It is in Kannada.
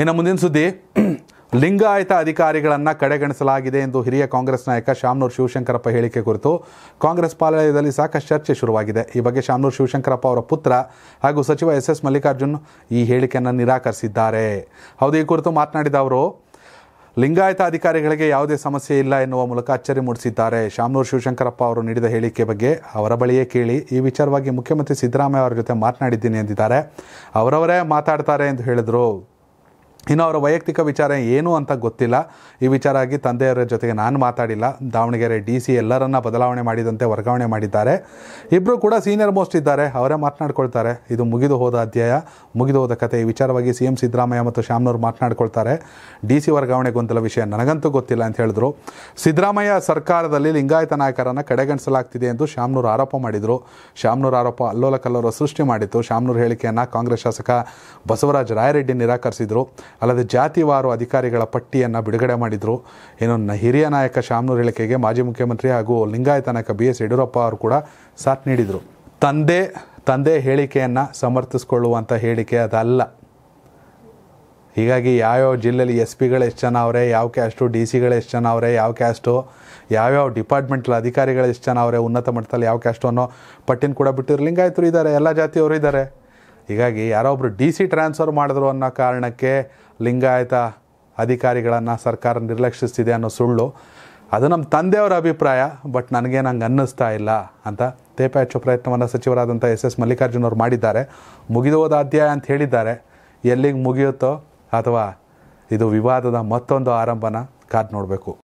ಇನ್ನು ಮುಂದಿನ ಸುದ್ದಿ ಲಿಂಗಾಯತ ಅಧಿಕಾರಿಗಳನ್ನು ಕಡೆಗಣಿಸಲಾಗಿದೆ ಎಂದು ಹಿರಿಯ ಕಾಂಗ್ರೆಸ್ ನಾಯಕ ಶಾಮನೂರ್ ಶಿವಶಂಕರಪ್ಪ ಹೇಳಿಕೆ ಕುರಿತು ಕಾಂಗ್ರೆಸ್ ಪಾಲಯದಲ್ಲಿ ಸಾಕಷ್ಟು ಚರ್ಚೆ ಶುರುವಾಗಿದೆ ಈ ಬಗ್ಗೆ ಶಾಮನೂರ್ ಶಿವಶಂಕರಪ್ಪ ಅವರ ಪುತ್ರ ಹಾಗೂ ಸಚಿವ ಎಸ್ ಎಸ್ ಮಲ್ಲಿಕಾರ್ಜುನ್ ಈ ಹೇಳಿಕೆಯನ್ನು ನಿರಾಕರಿಸಿದ್ದಾರೆ ಹೌದು ಈ ಕುರಿತು ಮಾತನಾಡಿದ ಅವರು ಲಿಂಗಾಯತ ಅಧಿಕಾರಿಗಳಿಗೆ ಯಾವುದೇ ಸಮಸ್ಯೆ ಇಲ್ಲ ಎನ್ನುವ ಮೂಲಕ ಅಚ್ಚರಿ ಮೂಡಿಸಿದ್ದಾರೆ ಶಾಮನೂರ್ ಶಿವಶಂಕರಪ್ಪ ಅವರು ನೀಡಿದ ಹೇಳಿಕೆ ಬಗ್ಗೆ ಅವರ ಬಳಿಯೇ ಕೇಳಿ ಈ ವಿಚಾರವಾಗಿ ಮುಖ್ಯಮಂತ್ರಿ ಸಿದ್ದರಾಮಯ್ಯ ಅವರ ಜೊತೆ ಮಾತನಾಡಿದ್ದೀನಿ ಎಂದಿದ್ದಾರೆ ಅವರವರೇ ಮಾತಾಡ್ತಾರೆ ಎಂದು ಹೇಳಿದರು ಇನ್ನು ಅವರ ವೈಯಕ್ತಿಕ ವಿಚಾರ ಏನು ಅಂತ ಗೊತ್ತಿಲ್ಲ ಈ ವಿಚಾರ ಆಗಿ ತಂದೆಯವರ ಜೊತೆಗೆ ನಾನು ಮಾತಾಡಿಲ್ಲ ದಾವಣಗೆರೆ ಡಿ ಸಿ ಎಲ್ಲರನ್ನ ಬದಲಾವಣೆ ಮಾಡಿದಂತೆ ವರ್ಗಾವಣೆ ಮಾಡಿದ್ದಾರೆ ಇಬ್ಬರು ಕೂಡ ಸೀನಿಯರ್ ಮೋಸ್ಟ್ ಇದ್ದಾರೆ ಅವರೇ ಮಾತನಾಡ್ಕೊಳ್ತಾರೆ ಇದು ಮುಗಿದು ಹೋದ ಅಧ್ಯಾಯ ಮುಗಿದು ಹೋದ ಕತೆ ಈ ವಿಚಾರವಾಗಿ ಸಿ ಎಂ ಸಿದ್ದರಾಮಯ್ಯ ಮತ್ತು ಶ್ಯಾಮ್ನವ್ರು ಮಾತನಾಡ್ಕೊಳ್ತಾರೆ ಡಿ ಸಿ ವರ್ಗಾವಣೆ ಗೊಂದಲ ವಿಷಯ ನನಗಂತೂ ಗೊತ್ತಿಲ್ಲ ಅಂತ ಹೇಳಿದ್ರು ಸಿದ್ದರಾಮಯ್ಯ ಸರ್ಕಾರದಲ್ಲಿ ಲಿಂಗಾಯತ ನಾಯಕರನ್ನು ಕಡೆಗಣಿಸಲಾಗ್ತಿದೆ ಎಂದು ಶ್ಯಾಮ್ನೂರು ಆರೋಪ ಮಾಡಿದರು ಶ್ಯಾಮ್ನೂರು ಆರೋಪ ಅಲ್ಲೋಲ ಕಲ್ಲೋರ ಸೃಷ್ಟಿ ಮಾಡಿತ್ತು ಶ್ಯಾಮ್ನೂರು ಹೇಳಿಕೆಯನ್ನು ಕಾಂಗ್ರೆಸ್ ಶಾಸಕ ಬಸವರಾಜ ರಾಯರೆಡ್ಡಿ ನಿರಾಕರಿಸಿದರು ಅಲ್ಲದೆ ಜಾತಿವಾರು ಅಧಿಕಾರಿಗಳ ಪಟ್ಟಿಯನ್ನು ಬಿಡುಗಡೆ ಮಾಡಿದರು ಇನ್ನು ಹಿರಿಯ ನಾಯಕ ಶಾಮನೂರ್ ಹೇಳಿಕೆಗೆ ಮಾಜಿ ಮುಖ್ಯಮಂತ್ರಿ ಹಾಗೂ ಲಿಂಗಾಯತ ನಾಯಕ ಬಿ ಎಸ್ ಯಡಿಯೂರಪ್ಪ ಅವರು ಕೂಡ ಸಾಥ್ ನೀಡಿದರು ತಂದೆ ತಂದೆ ಹೇಳಿಕೆಯನ್ನು ಸಮರ್ಥಿಸ್ಕೊಳ್ಳುವಂಥ ಹೇಳಿಕೆ ಅದಲ್ಲ ಹೀಗಾಗಿ ಯಾವ್ಯಾವ ಜಿಲ್ಲೆಯಲ್ಲಿ ಎಸ್ ಪಿಗಳು ಎಷ್ಟು ಜನ ಅವರೇ ಯಾವ ಕ್ಯಾಸ್ಟು ಡಿ ಸಿಗಳು ಎಷ್ಟು ಜನ ಅವರೇ ಯಾವ ಕ್ಯಾಸ್ಟು ಯಾವ್ಯಾವ ಡಿಪಾರ್ಟ್ಮೆಂಟ್ಲ ಅಧಿಕಾರಿಗಳು ಎಷ್ಟು ಜನ ಅವರೇ ಉನ್ನತ ಮಟ್ಟದಲ್ಲಿ ಯಾವ ಕ್ಯಾಸ್ಟು ಅನ್ನೋ ಪಟ್ಟಿನ ಕೂಡ ಬಿಟ್ಟಿರು ಲಿಂಗಾಯತರು ಇದ್ದಾರೆ ಎಲ್ಲ ಜಾತಿಯವರು ಇದ್ದಾರೆ ಹೀಗಾಗಿ ಯಾರೋ ಒಬ್ಬರು ಡಿ ಸಿ ಟ್ರಾನ್ಸ್ಫರ್ ಮಾಡಿದ್ರು ಅನ್ನೋ ಕಾರಣಕ್ಕೆ ಲಿಂಗಾಯತ ಅಧಿಕಾರಿಗಳನ್ನು ಸರ್ಕಾರ ನಿರ್ಲಕ್ಷಿಸ್ತಿದೆ ಅನ್ನೋ ಸುಳ್ಳು ಅದು ನಮ್ಮ ತಂದೆಯವರ ಅಭಿಪ್ರಾಯ ಬಟ್ ನನಗೆ ನಂಗೆ ಅನ್ನಿಸ್ತಾ ಇಲ್ಲ ಅಂತ ತೇಪೆ ಹಚ್ಚೋ ಪ್ರಯತ್ನವನ್ನು ಸಚಿವರಾದಂಥ ಎಸ್ ಎಸ್ ಮಲ್ಲಿಕಾರ್ಜುನ್ ಅವರು ಮಾಡಿದ್ದಾರೆ ಮುಗಿದು ಹೋದ ಅಧ್ಯಾಯ ಅಂತ ಹೇಳಿದ್ದಾರೆ ಎಲ್ಲಿಗೆ ಮುಗಿಯುತ್ತೋ ಅಥವಾ ಇದು ವಿವಾದದ ಮತ್ತೊಂದು ಆರಂಭನ ಕಾದು ನೋಡಬೇಕು